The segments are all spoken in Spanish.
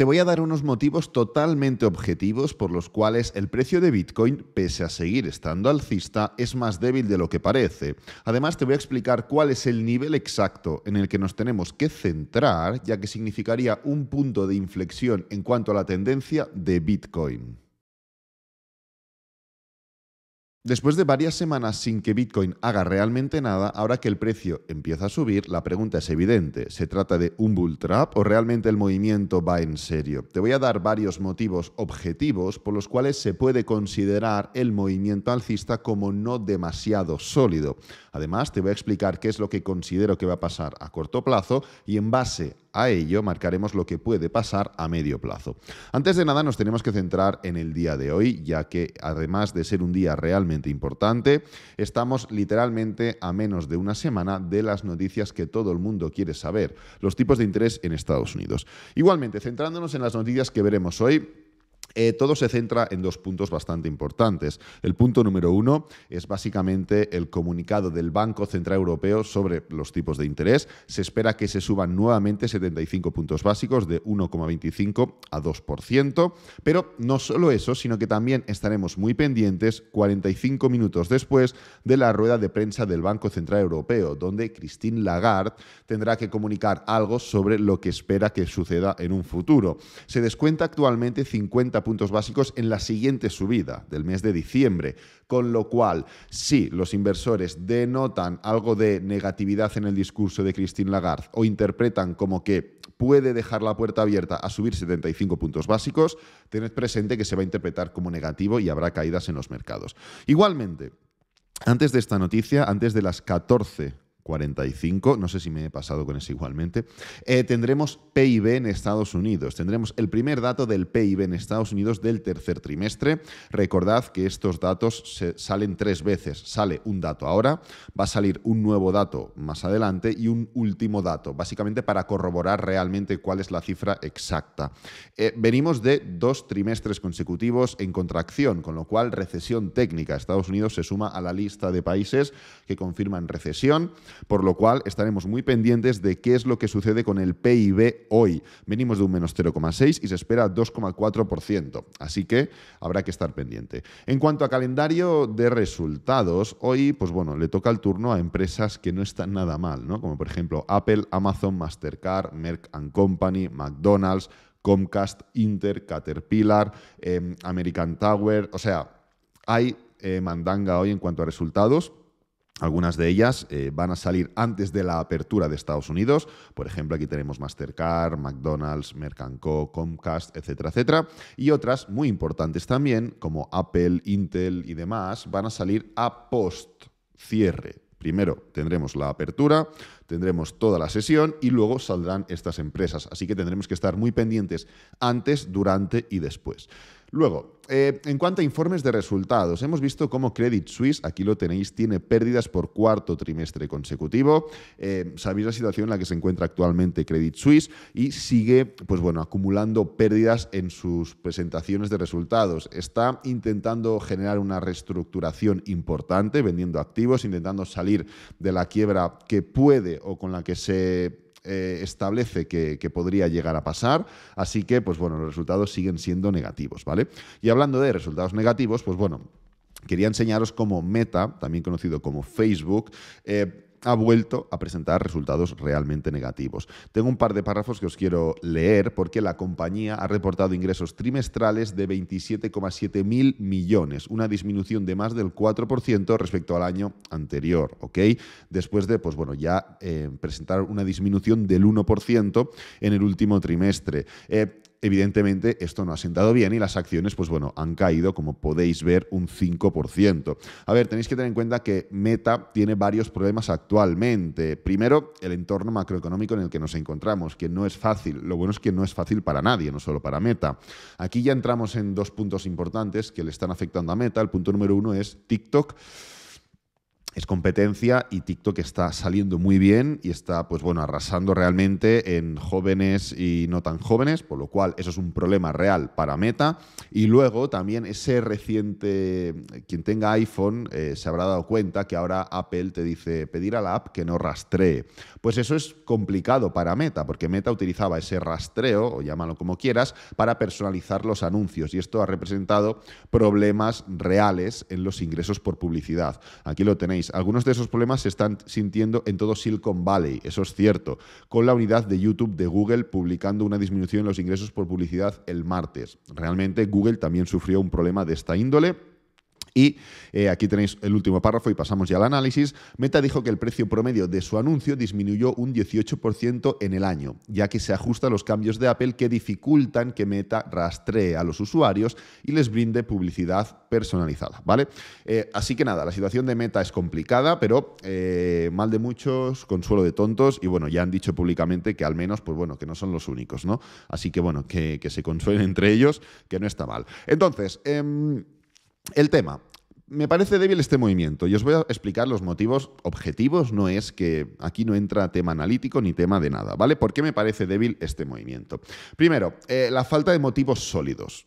Te voy a dar unos motivos totalmente objetivos por los cuales el precio de Bitcoin, pese a seguir estando alcista, es más débil de lo que parece. Además, te voy a explicar cuál es el nivel exacto en el que nos tenemos que centrar, ya que significaría un punto de inflexión en cuanto a la tendencia de Bitcoin. Después de varias semanas sin que Bitcoin haga realmente nada, ahora que el precio empieza a subir, la pregunta es evidente. ¿Se trata de un bull trap o realmente el movimiento va en serio? Te voy a dar varios motivos objetivos por los cuales se puede considerar el movimiento alcista como no demasiado sólido. Además, te voy a explicar qué es lo que considero que va a pasar a corto plazo y en base a ello marcaremos lo que puede pasar a medio plazo. Antes de nada nos tenemos que centrar en el día de hoy, ya que además de ser un día realmente importante, estamos literalmente a menos de una semana de las noticias que todo el mundo quiere saber, los tipos de interés en Estados Unidos. Igualmente, centrándonos en las noticias que veremos hoy, eh, todo se centra en dos puntos bastante importantes. El punto número uno es básicamente el comunicado del Banco Central Europeo sobre los tipos de interés. Se espera que se suban nuevamente 75 puntos básicos de 1,25 a 2%. Pero no solo eso, sino que también estaremos muy pendientes 45 minutos después de la rueda de prensa del Banco Central Europeo, donde Christine Lagarde tendrá que comunicar algo sobre lo que espera que suceda en un futuro. Se descuenta actualmente 50 puntos puntos básicos en la siguiente subida del mes de diciembre. Con lo cual, si los inversores denotan algo de negatividad en el discurso de Christine Lagarde o interpretan como que puede dejar la puerta abierta a subir 75 puntos básicos, tened presente que se va a interpretar como negativo y habrá caídas en los mercados. Igualmente, antes de esta noticia, antes de las 14 45, no sé si me he pasado con eso igualmente, eh, tendremos PIB en Estados Unidos. Tendremos el primer dato del PIB en Estados Unidos del tercer trimestre. Recordad que estos datos salen tres veces. Sale un dato ahora, va a salir un nuevo dato más adelante y un último dato, básicamente para corroborar realmente cuál es la cifra exacta. Eh, venimos de dos trimestres consecutivos en contracción, con lo cual recesión técnica. Estados Unidos se suma a la lista de países que confirman recesión por lo cual estaremos muy pendientes de qué es lo que sucede con el PIB hoy. Venimos de un menos 0,6 y se espera 2,4%, así que habrá que estar pendiente. En cuanto a calendario de resultados, hoy, pues bueno, le toca el turno a empresas que no están nada mal, ¿no? Como por ejemplo Apple, Amazon, Mastercard, Merck Company, McDonald's, Comcast, Inter, Caterpillar, eh, American Tower, o sea, hay eh, mandanga hoy en cuanto a resultados. Algunas de ellas eh, van a salir antes de la apertura de Estados Unidos. Por ejemplo, aquí tenemos Mastercard, McDonald's, Mercanco, Comcast, etcétera, etcétera. Y otras muy importantes también, como Apple, Intel y demás, van a salir a post cierre. Primero tendremos la apertura, tendremos toda la sesión y luego saldrán estas empresas. Así que tendremos que estar muy pendientes antes, durante y después. Luego, eh, en cuanto a informes de resultados, hemos visto cómo Credit Suisse, aquí lo tenéis, tiene pérdidas por cuarto trimestre consecutivo. Eh, sabéis la situación en la que se encuentra actualmente Credit Suisse y sigue, pues bueno, acumulando pérdidas en sus presentaciones de resultados. Está intentando generar una reestructuración importante, vendiendo activos, intentando salir de la quiebra que puede o con la que se eh, establece que, podría llegar a pasar. Así que, pues bueno, los resultados siguen siendo negativos, ¿vale? Y hablando de resultados negativos, pues bueno, quería enseñaros cómo Meta, también conocido como Facebook, eh, ha vuelto a presentar resultados realmente negativos. Tengo un par de párrafos que os quiero leer porque la compañía ha reportado ingresos trimestrales de 27,7 mil millones, una disminución de más del 4% respecto al año anterior, ¿ok? Después de, pues bueno, ya eh, presentar una disminución del 1% en el último trimestre. Eh, evidentemente esto no ha sentado bien y las acciones, pues bueno, han caído, como podéis ver, un 5%. A ver, tenéis que tener en cuenta que Meta tiene varios problemas actualmente. Primero, el entorno macroeconómico en el que nos encontramos, que no es fácil. Lo bueno es que no es fácil para nadie, no solo para Meta. Aquí ya entramos en dos puntos importantes que le están afectando a Meta. El punto número uno es TikTok es competencia y TikTok está saliendo muy bien y está, pues bueno, arrasando realmente en jóvenes y no tan jóvenes, por lo cual eso es un problema real para Meta. Y luego también ese reciente, quien tenga iPhone eh, se habrá dado cuenta que ahora Apple te dice pedir a la app que no rastree. Pues eso es complicado para Meta, porque Meta utilizaba ese rastreo, o llámalo como quieras, para personalizar los anuncios y esto ha representado problemas reales en los ingresos por publicidad. Aquí lo tenéis algunos de esos problemas se están sintiendo en todo Silicon Valley, eso es cierto, con la unidad de YouTube de Google publicando una disminución en los ingresos por publicidad el martes. Realmente Google también sufrió un problema de esta índole y eh, aquí tenéis el último párrafo y pasamos ya al análisis. Meta dijo que el precio promedio de su anuncio disminuyó un 18% en el año, ya que se ajusta a los cambios de Apple que dificultan que Meta rastree a los usuarios y les brinde publicidad personalizada, ¿vale? Eh, así que nada, la situación de Meta es complicada, pero eh, mal de muchos, consuelo de tontos y bueno, ya han dicho públicamente que al menos, pues bueno, que no son los únicos, ¿no? Así que bueno, que, que se consuelen entre ellos, que no está mal. Entonces, em, el tema. Me parece débil este movimiento y os voy a explicar los motivos objetivos, no es que aquí no entra tema analítico ni tema de nada, ¿vale? ¿Por qué me parece débil este movimiento? Primero, eh, la falta de motivos sólidos.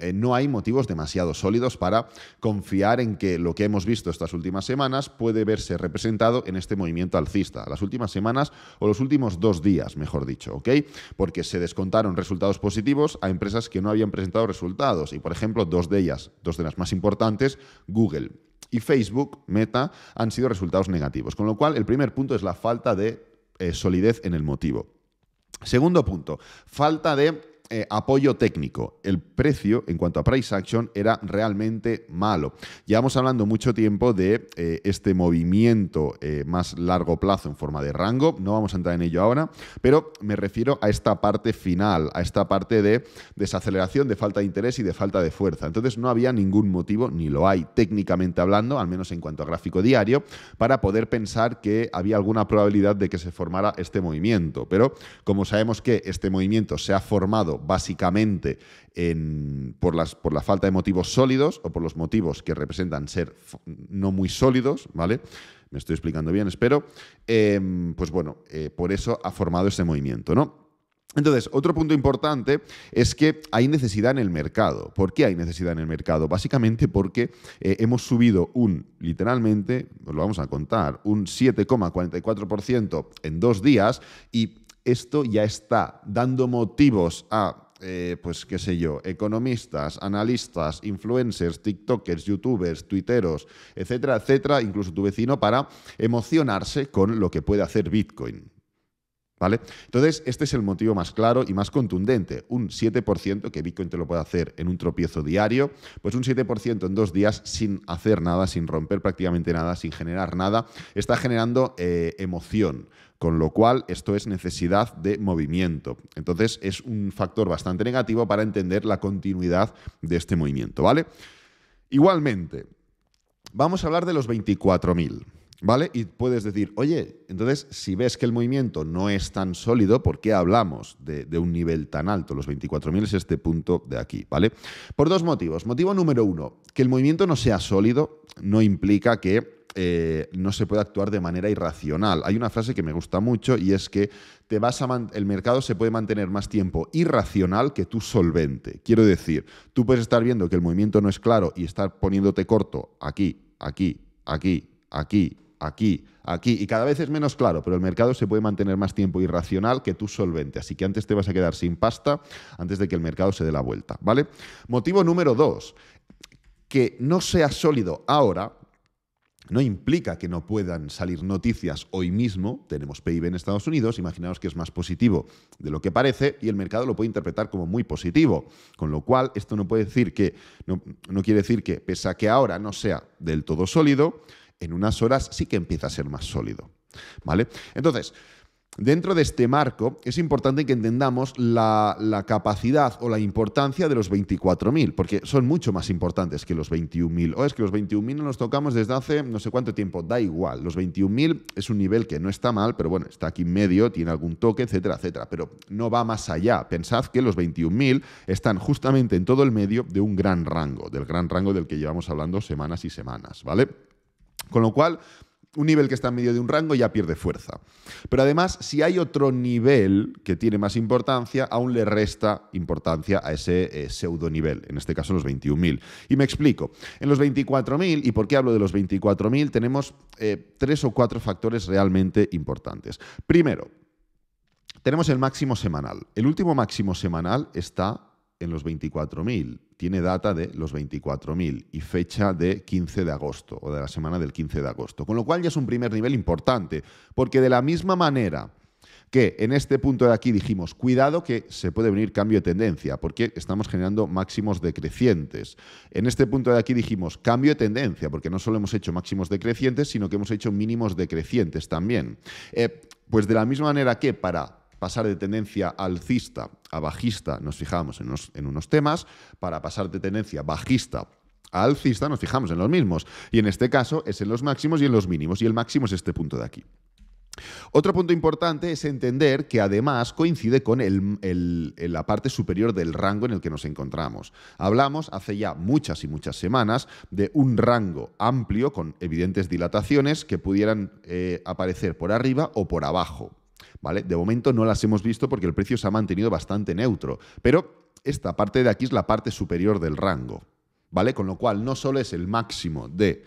Eh, no hay motivos demasiado sólidos para confiar en que lo que hemos visto estas últimas semanas puede verse representado en este movimiento alcista, las últimas semanas o los últimos dos días, mejor dicho, ¿ok? Porque se descontaron resultados positivos a empresas que no habían presentado resultados y, por ejemplo, dos de ellas, dos de las más importantes, Google y Facebook, Meta, han sido resultados negativos. Con lo cual, el primer punto es la falta de eh, solidez en el motivo. Segundo punto, falta de eh, apoyo técnico. El precio en cuanto a price action era realmente malo. Llevamos hablando mucho tiempo de eh, este movimiento eh, más largo plazo en forma de rango, no vamos a entrar en ello ahora, pero me refiero a esta parte final, a esta parte de desaceleración, de falta de interés y de falta de fuerza. Entonces no había ningún motivo, ni lo hay técnicamente hablando, al menos en cuanto a gráfico diario, para poder pensar que había alguna probabilidad de que se formara este movimiento. Pero como sabemos que este movimiento se ha formado básicamente por, la falta de motivos sólidos o por los motivos que representan ser no muy sólidos, ¿vale? Me estoy explicando bien, espero. Em, pues bueno, eh, por eso ha formado este movimiento, ¿no? Entonces, otro punto importante es que hay necesidad en el mercado. ¿Por qué hay necesidad en el mercado? Básicamente porque eh, hemos subido un, literalmente, os lo vamos a contar, un 7,44% en dos días y esto ya está dando motivos a, eh, pues qué sé yo, economistas, analistas, influencers, TikTokers, YouTubers, Twitteros, etcétera, etcétera, incluso tu vecino, para emocionarse con lo que puede hacer Bitcoin. Entonces, este es el motivo más claro y más contundente. Un 7% que Bitcoin te lo puede hacer en un tropiezo diario, pues un 7% en dos días sin hacer nada, sin romper prácticamente nada, sin generar nada, está generando eh, emoción. Con lo cual, esto es necesidad de movimiento. Entonces, es un factor bastante negativo para entender la continuidad de este movimiento, ¿vale? Igualmente, vamos a hablar de los 24.000. ¿Vale? Y puedes decir, oye, entonces si ves que el movimiento no es tan sólido, ¿por qué hablamos de, un nivel tan alto? Los 24.000 es este punto de aquí, ¿vale? Por dos motivos. Motivo número uno, que el movimiento no sea sólido no implica que eh, no se pueda actuar de manera irracional. Hay una frase que me gusta mucho y es que te vas a el mercado se puede mantener más tiempo irracional que tú solvente. Quiero decir, tú puedes estar viendo que el movimiento no es claro y estar poniéndote corto aquí, aquí, aquí, aquí, aquí, aquí, y cada vez es menos claro, pero el mercado se puede mantener más tiempo irracional que tú solvente, así que antes te vas a quedar sin pasta antes de que el mercado se dé la vuelta, ¿vale? Motivo número dos, que no sea sólido ahora, no implica que no puedan salir noticias hoy mismo. Tenemos PIB en Estados Unidos, imaginaos que es más positivo de lo que parece y el mercado lo puede interpretar como muy positivo. Con lo cual, esto no puede decir que, no, no quiere decir que, pese a que ahora no sea del todo sólido, en unas horas sí que empieza a ser más sólido. ¿Vale? Entonces, Dentro de este marco es importante que entendamos la, capacidad o la importancia de los 24.000, porque son mucho más importantes que los 21.000. O es que los 21.000 no los tocamos desde hace no sé cuánto tiempo, da igual. Los 21.000 es un nivel que no está mal, pero bueno, está aquí en medio, tiene algún toque, etcétera, etcétera, pero no va más allá. Pensad que los 21.000 están justamente en todo el medio de un gran rango, del gran rango del que llevamos hablando semanas y semanas, ¿vale? Con lo cual, un nivel que está en medio de un rango ya pierde fuerza. Pero además, si hay otro nivel que tiene más importancia, aún le resta importancia a ese eh, pseudo nivel, en este caso los 21.000. Y me explico, en los 24.000, ¿y por qué hablo de los 24.000? Tenemos eh, tres o cuatro factores realmente importantes. Primero, tenemos el máximo semanal. El último máximo semanal está en los 24.000 tiene data de los 24.000 y fecha de 15 de agosto o de la semana del 15 de agosto. Con lo cual ya es un primer nivel importante, porque de la misma manera que en este punto de aquí dijimos, cuidado que se puede venir cambio de tendencia, porque estamos generando máximos decrecientes. En este punto de aquí dijimos, cambio de tendencia, porque no solo hemos hecho máximos decrecientes, sino que hemos hecho mínimos decrecientes también. Eh, pues de la misma manera que para pasar de tendencia alcista a bajista, nos fijamos en unos, temas, para pasar de tendencia bajista a alcista, nos fijamos en los mismos. Y en este caso es en los máximos y en los mínimos, y el máximo es este punto de aquí. Otro punto importante es entender que además coincide con la parte superior del rango en el que nos encontramos. Hablamos hace ya muchas y muchas semanas de un rango amplio con evidentes dilataciones que pudieran eh, aparecer por arriba o por abajo. De momento no las hemos visto porque el precio se ha mantenido bastante neutro, pero esta parte de aquí es la parte superior del rango, ¿vale? Con lo cual no solo es el máximo de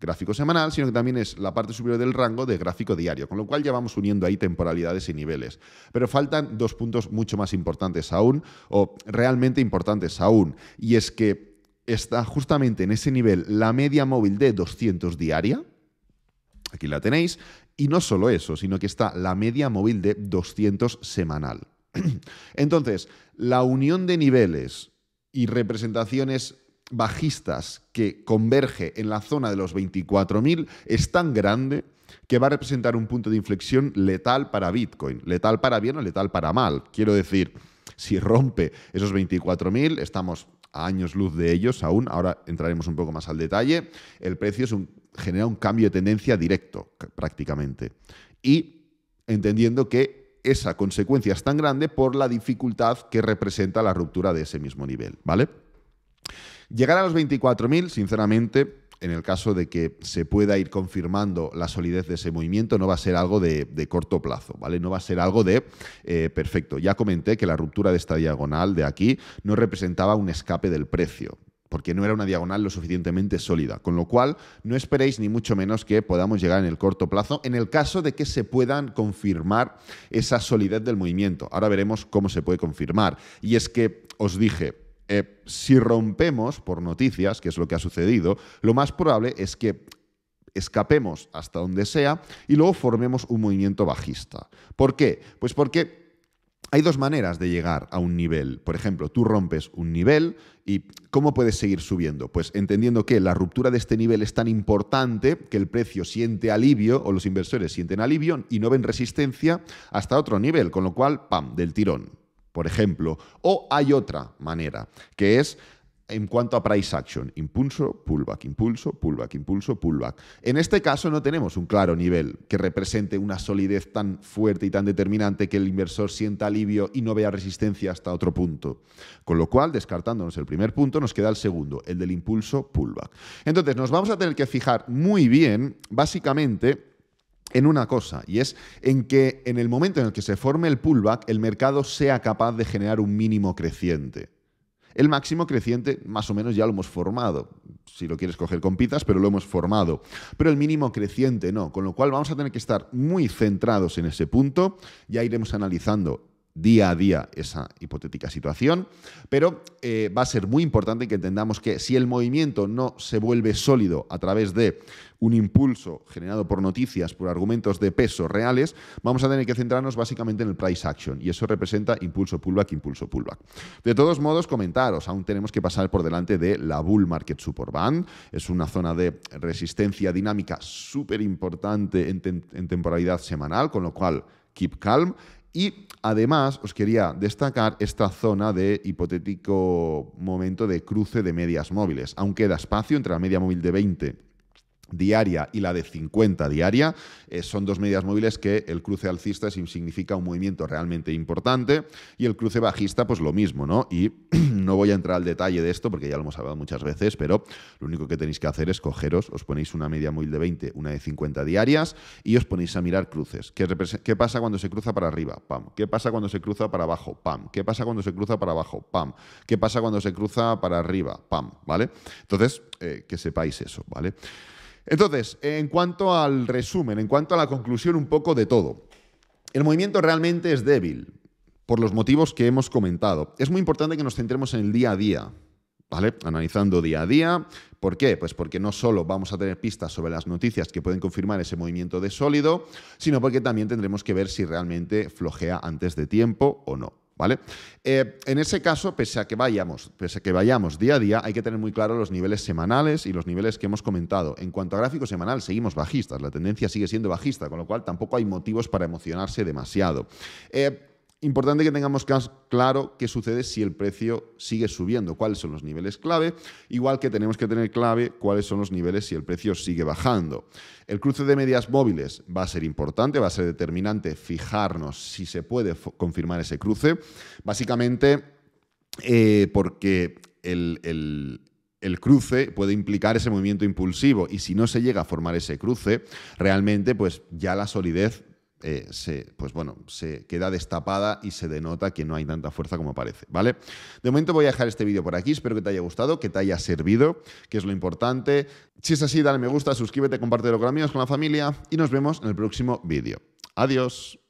gráfico semanal, sino que también es la parte superior del rango de gráfico diario, con lo cual ya vamos uniendo ahí temporalidades y niveles. Pero faltan dos puntos mucho más importantes aún, o realmente importantes aún, y es que está justamente en ese nivel la media móvil de 200 diaria, aquí la tenéis, y no solo eso, sino que está la media móvil de 200 semanal. Entonces, la unión de niveles y representaciones bajistas que converge en la zona de los 24.000 es tan grande que va a representar un punto de inflexión letal para Bitcoin. Letal para bien o letal para mal. Quiero decir, si rompe esos 24.000, estamos años luz de ellos aún. Ahora entraremos un poco más al detalle. El precio es un, genera un cambio de tendencia directo prácticamente. Y entendiendo que esa consecuencia es tan grande por la dificultad que representa la ruptura de ese mismo nivel, ¿vale? Llegar a los 24.000, sinceramente, en el caso de que se pueda ir confirmando la solidez de ese movimiento, no va a ser algo de, corto plazo, ¿vale? No va a ser algo de eh, perfecto. Ya comenté que la ruptura de esta diagonal de aquí no representaba un escape del precio porque no era una diagonal lo suficientemente sólida. Con lo cual, no esperéis ni mucho menos que podamos llegar en el corto plazo en el caso de que se puedan confirmar esa solidez del movimiento. Ahora veremos cómo se puede confirmar. Y es que os dije, eh, si rompemos por noticias, que es lo que ha sucedido, lo más probable es que escapemos hasta donde sea y luego formemos un movimiento bajista. ¿Por qué? Pues porque hay dos maneras de llegar a un nivel. Por ejemplo, tú rompes un nivel y ¿cómo puedes seguir subiendo? Pues entendiendo que la ruptura de este nivel es tan importante que el precio siente alivio o los inversores sienten alivio y no ven resistencia hasta otro nivel, con lo cual, ¡pam!, del tirón por ejemplo. O hay otra manera, que es en cuanto a price action, impulso, pullback, impulso, pullback, impulso, pullback. En este caso no tenemos un claro nivel que represente una solidez tan fuerte y tan determinante que el inversor sienta alivio y no vea resistencia hasta otro punto. Con lo cual, descartándonos el primer punto, nos queda el segundo, el del impulso, pullback. Entonces, nos vamos a tener que fijar muy bien, básicamente, en una cosa, y es en que en el momento en el que se forme el pullback, el mercado sea capaz de generar un mínimo creciente. El máximo creciente más o menos ya lo hemos formado, si lo quieres coger con pitas, pero lo hemos formado. Pero el mínimo creciente no, con lo cual vamos a tener que estar muy centrados en ese punto, ya iremos analizando día a día esa hipotética situación, pero eh, va a ser muy importante que entendamos que si el movimiento no se vuelve sólido a través de un impulso generado por noticias, por argumentos de peso reales, vamos a tener que centrarnos básicamente en el price action y eso representa impulso pullback, impulso pullback. De todos modos, comentaros, aún tenemos que pasar por delante de la bull market support band, es una zona de resistencia dinámica súper importante en temporalidad semanal, con lo cual keep calm. Y además os quería destacar esta zona de hipotético momento de cruce de medias móviles. aunque da espacio entre la media móvil de 20 diaria y la de 50 diaria. Eh, son dos medias móviles que el cruce alcista significa un movimiento realmente importante y el cruce bajista pues lo mismo, ¿no? Y no voy a entrar al detalle de esto porque ya lo hemos hablado muchas veces, pero lo único que tenéis que hacer es cogeros, os ponéis una media móvil de 20, una de 50 diarias y os ponéis a mirar cruces. ¿Qué, pasa cuando se cruza para arriba? Pam. ¿Qué pasa cuando se cruza para abajo? Pam. ¿Qué pasa cuando se cruza para abajo? Pam. ¿Qué pasa cuando se cruza para arriba? Pam, ¿vale? Entonces, eh, que sepáis eso, ¿vale? Entonces, en cuanto al resumen, en cuanto a la conclusión un poco de todo, el movimiento realmente es débil por los motivos que hemos comentado. Es muy importante que nos centremos en el día a día, ¿vale? Analizando día a día. ¿Por qué? Pues porque no solo vamos a tener pistas sobre las noticias que pueden confirmar ese movimiento de sólido, sino porque también tendremos que ver si realmente flojea antes de tiempo o no. ¿vale? Eh, en ese caso, pese a que vayamos, pese que vayamos día a día, hay que tener muy claro los niveles semanales y los niveles que hemos comentado. En cuanto a gráfico semanal, seguimos bajistas, la tendencia sigue siendo bajista, con lo cual tampoco hay motivos para emocionarse demasiado. Eh, Importante que tengamos claro qué sucede si el precio sigue subiendo, cuáles son los niveles clave, igual que tenemos que tener clave cuáles son los niveles si el precio sigue bajando. El cruce de medias móviles va a ser importante, va a ser determinante fijarnos si se puede confirmar ese cruce, básicamente eh, porque el, el cruce puede implicar ese movimiento impulsivo y si no se llega a formar ese cruce, realmente pues ya la solidez eh, se, pues bueno, se queda destapada y se denota que no hay tanta fuerza como parece, ¿vale? De momento voy a dejar este vídeo por aquí, espero que te haya gustado, que te haya servido, que es lo importante. Si es así, dale me gusta, suscríbete, compártelo con amigos, con la familia y nos vemos en el próximo vídeo. Adiós.